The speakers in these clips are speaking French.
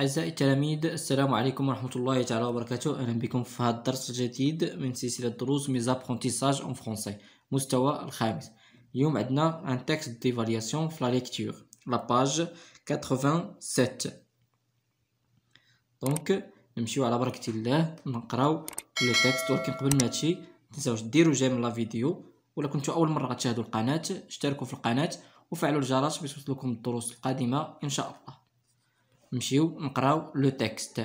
أعزائي التلاميذ السلام عليكم ورحمة الله تعالى وبركاته أهلا بكم في هذا الدرس الجديد من سلسلة دروس ميز أون فرونسي مستوى الخامس اليوم عندنا أن تكست دي في لا ليكتور لاباج 87 دونك نمشيو على بركة الله نقراو لو تكست ولكن قبل ما هادشي متنساوش ديرو جيم لا فيديو ولا كنتو أول مرة غتشاهدو القناة اشتركوا في القناة وفعلوا الجرس باش توصلكم الدروس القادمة إن شاء الله نمشيو نقراو le texte.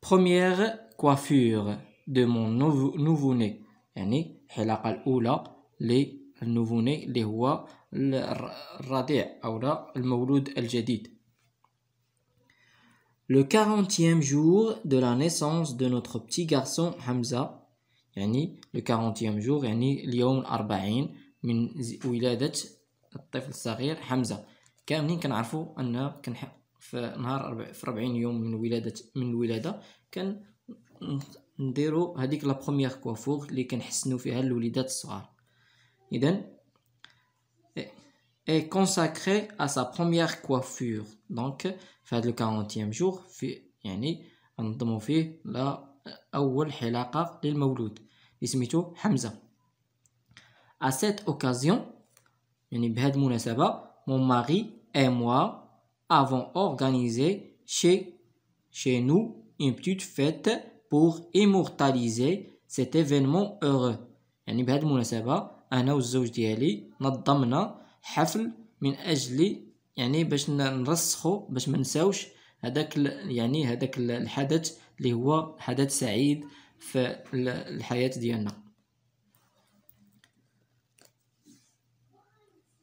première coiffure de mon nouveau-né يعني الحلقة الأولى للنوفوني اللي هو الرضيع أو المولود الجديد Le 40e jour de la naissance de notre petit garçon Hamza يعني le 40e jour يعني اليوم الأربعين من ولادة الطفل الصغير Hamza. كاملين كنعرفوا ان كان في نهار في 40 يوم من ولاده من الولاده كان نديرو هذيك لا بروميير كوافور اللي كنحسنوا فيها الوليدات الصغار اذا اي كونساكري ا سا بروميير كوافور دونك في هذا لو 40 jour في يعني نظموا فيه لا اول حلاقه للمولود اللي سميتو حمزه ا سيت اوكازيون يعني بهذه المناسبه مون ماري et moi avons organisé chez, chez nous une petite fête pour immortaliser cet événement heureux يعني بهذه المناسبة أنا والزوج ديالي نظمنا حفل من أجل يعني باش نرسخو باش ما نساوش هذاك يعني هذاك الحدث اللي هو حدث سعيد في الحياة ديالنا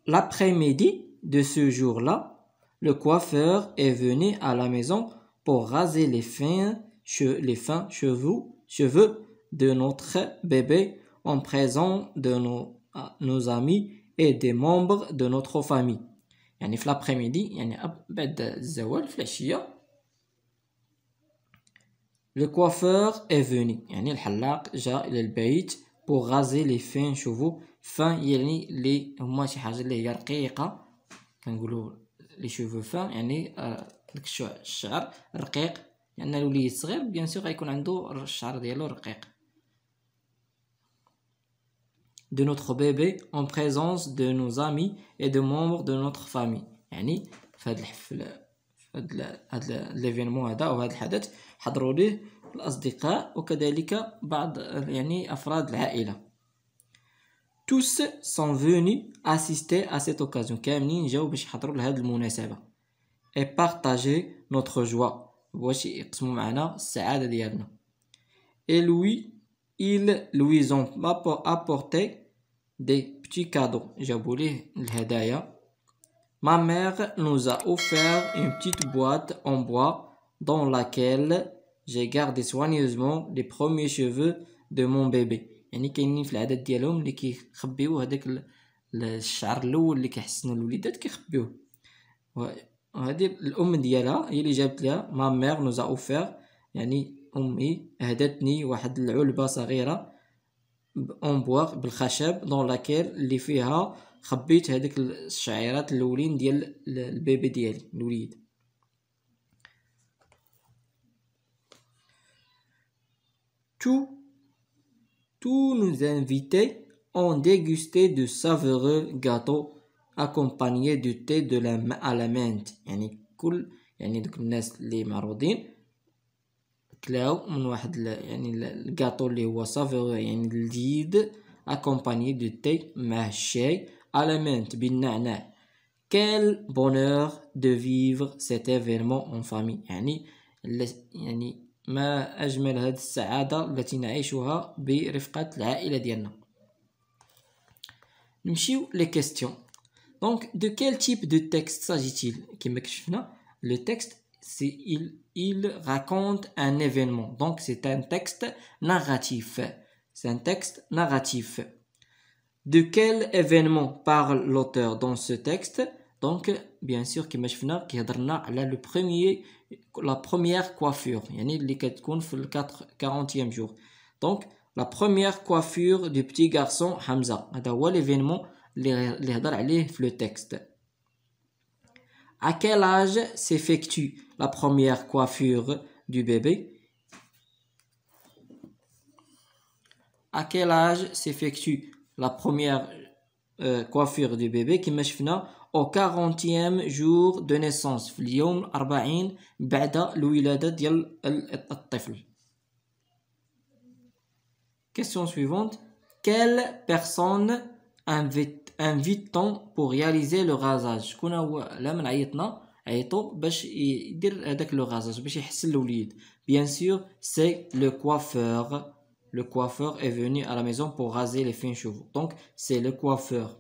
L'après-midi de ce jour-là, le coiffeur est venu à la maison pour raser les fins, les fins cheveux, cheveux de notre bébé en présence de nos, nos amis et des membres de notre famille. يعني في l'après-midi يعني بعد الزوال في le coiffeur est venu يعني الحلاق جاء الى البيت pour raser les fins cheveux fin يعني اللي هما شي حاجة اللي هي كنقولوا لي شوفو فان يعني آه، داك الشعر رقيق لان يعني الوليد صغير بيان سور غيكون عنده الشعر ديالو رقيق de notre bébé en présence de nos amis et de membres de notre famille يعني في هذا الحفل هذا هذا ليفينمون هذا او هذا الحدث حضروا ليه الاصدقاء وكذلك بعض يعني افراد العائله tous sont venus assister à cette occasion et partager notre joie et lui ils lui ont apporté des petits cadeaux ma mère nous a offert une petite boîte en bois dans laquelle j'ai gardé soigneusement les premiers cheveux de mon bébé يعني كاينين في العدد ديالهم اللي كيخبيو هذاك الشعر الاول اللي كيحسنوا الوليدات كيخبيوه وهذه الام ديالها هي اللي جابت لها ما مير نوزا اوفير يعني امي اهدتني واحد العلبه صغيره اونبواغ بالخشب دون لاكيل اللي فيها خبيت هذيك الشعيرات الاولين ديال البيبي ديالي الوليد تو tous nos invités ont dégusté de savoureux gâteaux accompagnés de thé de la à la menthe يعني كل يعني les الناس اللي معروضين كلاو من واحد gâteau الكاطو اللي savoureux سافور يعني accompagné de thé مع à la menthe quel bonheur de vivre cet événement en famille ما أجمل هذه السعادة التي نعيشها برفقة العائلة ديالنا نمشيو لي كيستيون دونك دو كيل il il raconte un événement donc c'est un texte narratif c'est un texte narratif de quel événement parle l'auteur dans ce texte donc, bien sûr, comme je a le premier, la première coiffure, a les 40e jour. Donc, la première coiffure du petit garçon Hamza. C'est l'événement le texte. À quel âge s'effectue la première coiffure du bébé À quel âge s'effectue la première euh, coiffure du bébé qui m'a au 40e jour de naissance في jour 40 بعد الولادة ديال الطفل Question suivante Quelle personne invite t on pour réaliser le rasage a هو لمن عيطنا عيطو باش يدير هذاك le rasage باش le الوليد Bien sûr c'est le coiffeur le coiffeur est venu à la maison pour raser les fins cheveux. Donc, c'est le coiffeur.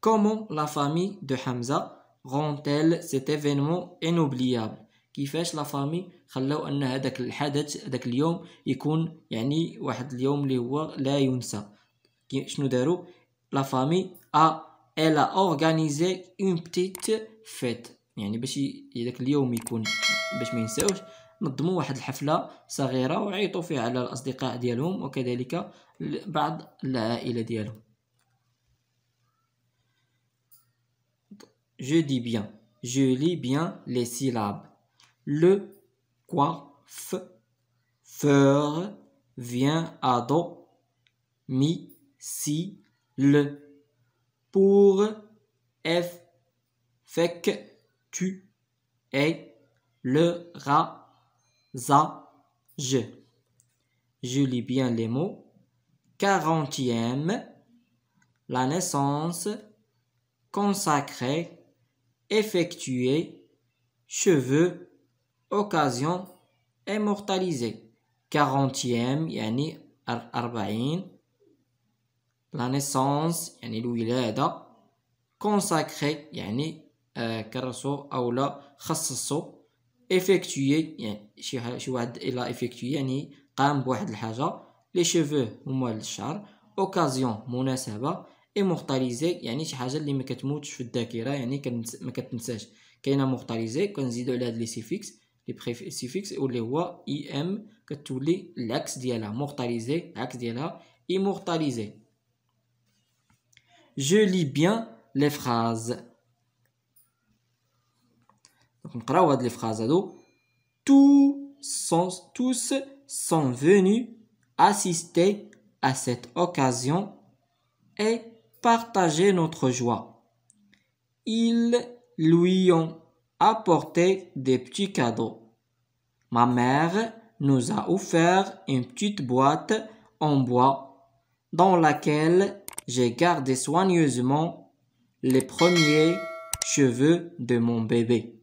Comment la famille de Hamza rend-elle cet événement inoubliable Qui la la خلاو ان هذاك الحدث هذاك اليوم يكون يعني واحد اليوم اللي هو لا ينسى شنو داروا لا فامي ا elle a organisé une petite fête يعني باش هذاك اليوم يكون باش ما ينساوش نظموا واحد الحفله صغيره وعيطوا فيها على الاصدقاء ديالهم وكذلك بعض العائله ديالهم je dis bien je lis bien les syllabes le coiffe feur vient à do mi si le pour f fec tu et le rat za, je. Je lis bien les mots. Quarantième, la naissance, consacrée, effectuée, cheveux, occasion, immortalisée. Quarantième, yani arbaïn, la naissance, yani consacrée, yani euh, Karaso أو افكتوي يعني شي شي واحد الا افكتوي يعني قام بواحد الحاجه لي شوفو هما الشعر اوكازيون مناسبه امورتاليزي يعني شي حاجه اللي ما كتموتش في الذاكره يعني ما كتنساش كاينه مورتاليزي كنزيدو على هاد لي سيفيكس لي سيفيكس واللي هو اي e ام كتولي العكس ديالها مورتاليزي العكس ديالها immortalisé. جو لي بيان لي فراز tous tous sont venus assister à cette occasion et partager notre joie. Ils lui ont apporté des petits cadeaux. Ma mère nous a offert une petite boîte en bois dans laquelle j'ai gardé soigneusement les premiers cheveux de mon bébé.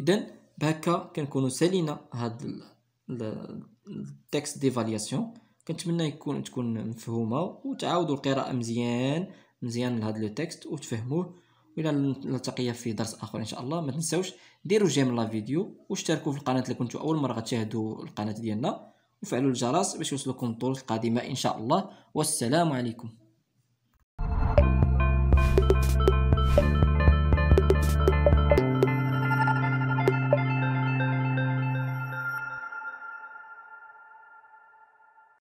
اذا بهكا كنكونوا سالينا هاد التكست ديفالياسيون كنتمنى يكون تكون مفهومه وتعاودوا القراءه مزيان مزيان لهاد لو تكست وتفهموه الى نلتقي في درس اخر ان شاء الله ما تنساوش ديروا جيم لا فيديو واشتركوا في القناه الا كنتو اول مره غتشاهدوا القناه ديالنا وفعلوا الجرس باش يوصلكم الدروس القادمه ان شاء الله والسلام عليكم